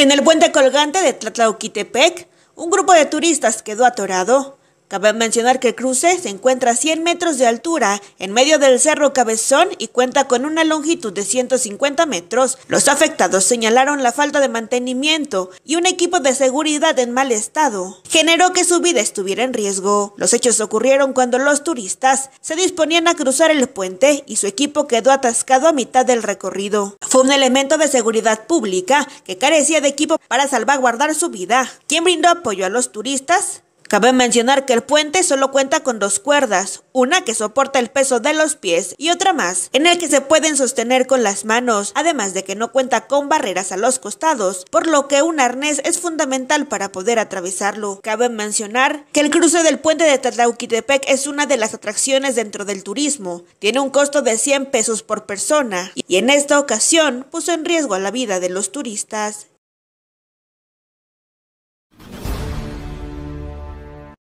En el puente colgante de Tlatlauquitepec, un grupo de turistas quedó atorado Cabe mencionar que el cruce se encuentra a 100 metros de altura, en medio del Cerro Cabezón y cuenta con una longitud de 150 metros. Los afectados señalaron la falta de mantenimiento y un equipo de seguridad en mal estado. Generó que su vida estuviera en riesgo. Los hechos ocurrieron cuando los turistas se disponían a cruzar el puente y su equipo quedó atascado a mitad del recorrido. Fue un elemento de seguridad pública que carecía de equipo para salvaguardar su vida. ¿Quién brindó apoyo a los turistas Cabe mencionar que el puente solo cuenta con dos cuerdas, una que soporta el peso de los pies y otra más, en el que se pueden sostener con las manos, además de que no cuenta con barreras a los costados, por lo que un arnés es fundamental para poder atravesarlo. Cabe mencionar que el cruce del puente de Tatlauquitepec es una de las atracciones dentro del turismo. Tiene un costo de 100 pesos por persona y en esta ocasión puso en riesgo a la vida de los turistas.